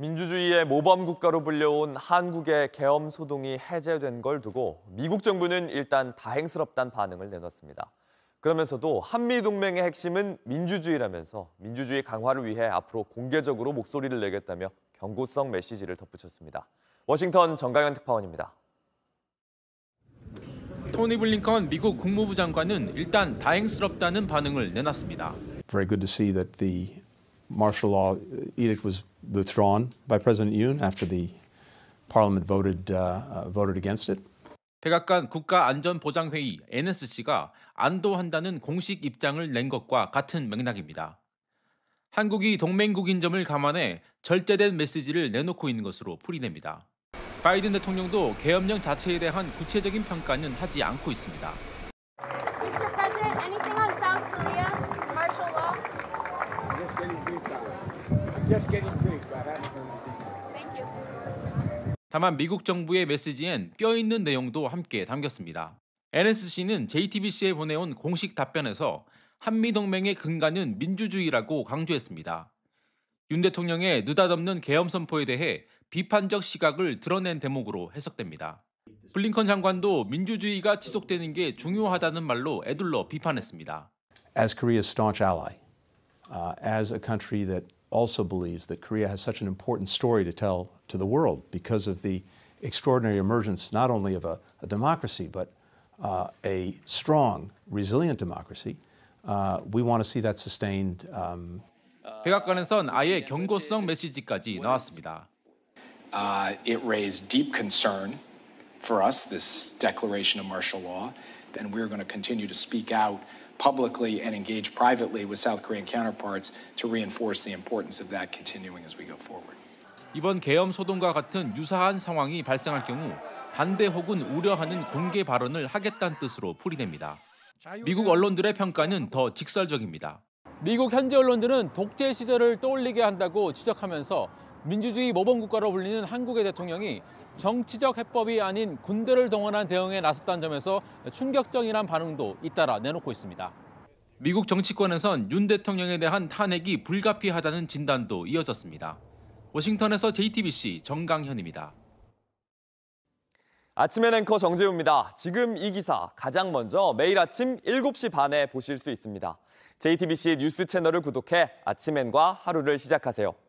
민주주의의 모범 국가로 불려온 한국의 계엄 소동이 해제된 걸 두고 미국 정부는 일단 다행스럽다는 반응을 내놨습니다. 그러면서도 한미 동맹의 핵심은 민주주의라면서 민주주의 강화를 위해 앞으로 공개적으로 목소리를 내겠다며 경고성 메시지를 덧붙였습니다. 워싱턴 정강현 특파원입니다. 토니 블링컨 미국 국무부 장관은 일단 다행스럽다는 반응을 내놨습니다. Very good to see that the martial law edict was withdrawn by President Yoon after the parliament voted, uh, uh voted against it. 백악관 국가안전보장회의 NSC가 안도한다는 공식 입장을 낸 것과 같은 맥락입니다. 한국이 동맹국인 점을 감안해 절제된 메시지를 내놓고 있는 것으로 풀이됩니다. 바이든 대통령도 계엄령 자체에 대한 구체적인 평가는 하지 않고 있습니다. 다만 미국 정부의 메시지엔 뼈있는 내용도 함께 담겼습니다. NSC는 JTBC에 보내온 공식 답변에서 한미동맹의 근간은 민주주의라고 강조했습니다. 윤 대통령의 느닷없는 계엄 선포에 대해 비판적 시각을 드러낸 대목으로 해석됩니다. 블링컨 장관도 민주주의가 지속되는 게 중요하다는 말로 애둘러 비판했습니다. As Korea's staunch ally, uh, as a country that also believes that Korea has such an important story to tell to the world because of the extraordinary emergence not only of a, a democracy, but uh, a strong, resilient democracy. Uh, we want to see that sustained. Um, 백악관에선 아예 경고성 메시지까지 나왔습니다. Uh, it raised deep concern for us, this declaration of martial law. then we're going to continue to speak out publicly and engage privately with South Korean counterparts to reinforce the importance of that continuing as we go forward. 이번 계엄 소동과 같은 유사한 상황이 발생할 경우 반대 혹은 우려하는 공개 발언을 하겠다는 뜻으로 풀이됩니다. 미국 언론들의 평가는 더 직설적입니다. 미국 현지 언론들은 독재 시절을 떠올리게 한다고 지적하면서 민주주의 모범국가로 불리는 한국의 대통령이 정치적 해법이 아닌 군대를 동원한 대응에 나섰다는 점에서 충격적이란 반응도 잇따라 내놓고 있습니다. 미국 정치권에선 윤 대통령에 대한 탄핵이 불가피하다는 진단도 이어졌습니다. 워싱턴에서 JTBC 정강현입니다. 아침엔 앵커 정재우입니다. 지금 이 기사 가장 먼저 매일 아침 7시 반에 보실 수 있습니다. JTBC 뉴스 채널을 구독해 아침엔과 하루를 시작하세요.